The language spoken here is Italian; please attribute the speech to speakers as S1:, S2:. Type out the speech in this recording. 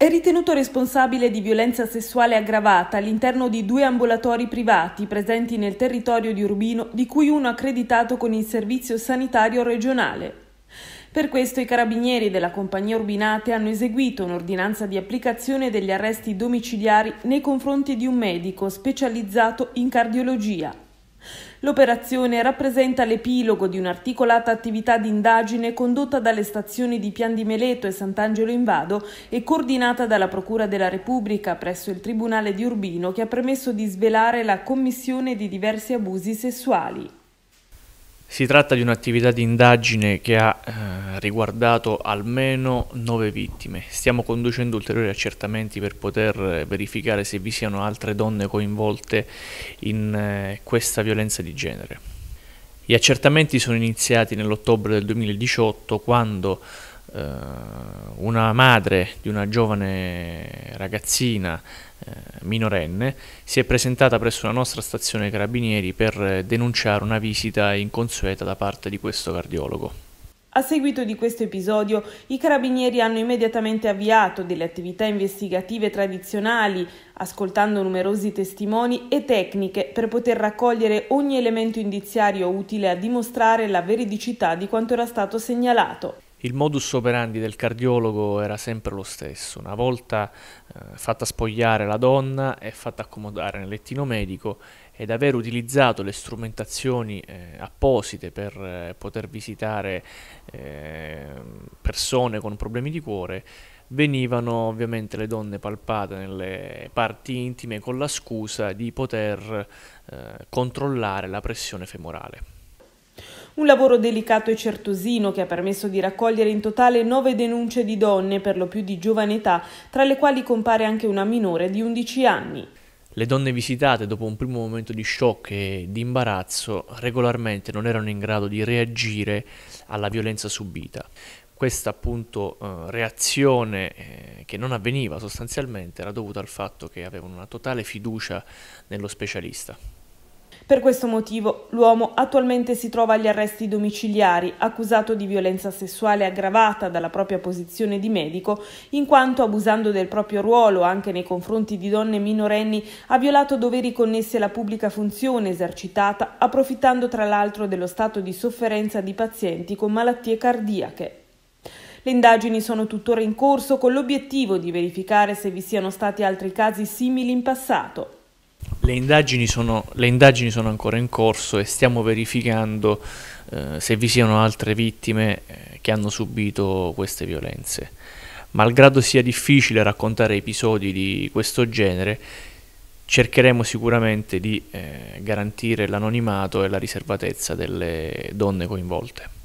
S1: È ritenuto responsabile di violenza sessuale aggravata all'interno di due ambulatori privati presenti nel territorio di Urbino, di cui uno accreditato con il Servizio Sanitario Regionale. Per questo i carabinieri della compagnia Urbinate hanno eseguito un'ordinanza di applicazione degli arresti domiciliari nei confronti di un medico specializzato in cardiologia. L'operazione rappresenta l'epilogo di un'articolata attività di indagine condotta dalle stazioni di Pian di Meleto e Sant'Angelo in Vado e coordinata dalla Procura della Repubblica presso il Tribunale di Urbino che ha permesso di svelare la commissione di diversi abusi sessuali.
S2: Si tratta di un'attività di indagine che ha eh, riguardato almeno nove vittime. Stiamo conducendo ulteriori accertamenti per poter eh, verificare se vi siano altre donne coinvolte in eh, questa violenza di genere. Gli accertamenti sono iniziati nell'ottobre del 2018 quando eh, una madre di una giovane ragazzina minorenne, si è presentata presso la nostra stazione carabinieri per eh, denunciare una visita inconsueta da parte di questo cardiologo.
S1: A seguito di questo episodio, i carabinieri hanno immediatamente avviato delle attività investigative tradizionali, ascoltando numerosi testimoni e tecniche per poter raccogliere ogni elemento indiziario utile a dimostrare la veridicità di quanto era stato segnalato.
S2: Il modus operandi del cardiologo era sempre lo stesso, una volta eh, fatta spogliare la donna e fatta accomodare nel lettino medico ed aver utilizzato le strumentazioni eh, apposite per eh, poter visitare eh, persone con problemi di cuore, venivano ovviamente le donne palpate nelle parti intime con la scusa di poter eh, controllare la pressione femorale.
S1: Un lavoro delicato e certosino che ha permesso di raccogliere in totale nove denunce di donne, per lo più di giovane età, tra le quali compare anche una minore di 11 anni.
S2: Le donne visitate, dopo un primo momento di shock e di imbarazzo, regolarmente non erano in grado di reagire alla violenza subita. Questa appunto eh, reazione eh, che non avveniva sostanzialmente era dovuta al fatto che avevano una totale fiducia nello specialista.
S1: Per questo motivo l'uomo attualmente si trova agli arresti domiciliari, accusato di violenza sessuale aggravata dalla propria posizione di medico, in quanto abusando del proprio ruolo anche nei confronti di donne minorenni ha violato doveri connessi alla pubblica funzione esercitata, approfittando tra l'altro dello stato di sofferenza di pazienti con malattie cardiache. Le indagini sono tuttora in corso con l'obiettivo di verificare se vi siano stati altri casi simili in passato.
S2: Le indagini, sono, le indagini sono ancora in corso e stiamo verificando eh, se vi siano altre vittime eh, che hanno subito queste violenze. Malgrado sia difficile raccontare episodi di questo genere, cercheremo sicuramente di eh, garantire l'anonimato e la riservatezza delle donne coinvolte.